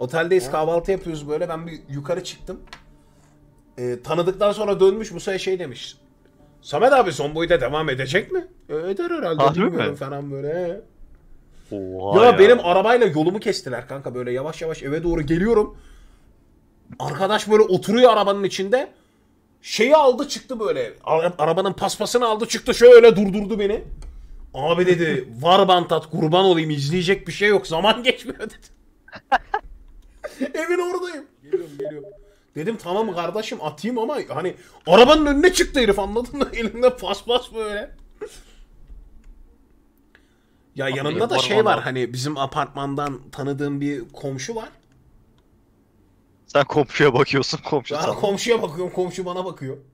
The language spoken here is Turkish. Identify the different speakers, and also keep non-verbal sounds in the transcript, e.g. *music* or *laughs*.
Speaker 1: Oteldeyiz ha. kahvaltı yapıyoruz böyle. Ben bir yukarı çıktım. E, tanıdıktan sonra dönmüş Musa şey demiş. Samet abi son boyda devam edecek mi? E, eder herhalde. Harbi mi? Falan böyle.
Speaker 2: Oha ya, ya benim
Speaker 1: arabayla yolumu kestiler kanka böyle yavaş yavaş eve doğru geliyorum. Arkadaş böyle oturuyor arabanın içinde. Şeyi aldı çıktı böyle. Arabanın paspasını aldı çıktı şöyle durdurdu beni. Abi dedi var bantat kurban olayım izleyecek bir şey yok zaman geçmiyor *laughs* dedi böyle oradayım. Geliyorum geliyorum. Dedim tamam kardeşim atayım ama hani arabanın önüne çıktı herif anladın mı? *laughs* Elinde paspas böyle. Ya Abi yanımda da şey var hani bizim apartmandan tanıdığım bir komşu var.
Speaker 2: Sen komşuya bakıyorsun komşu sana. Komşuya
Speaker 1: bakıyorum komşu bana bakıyor.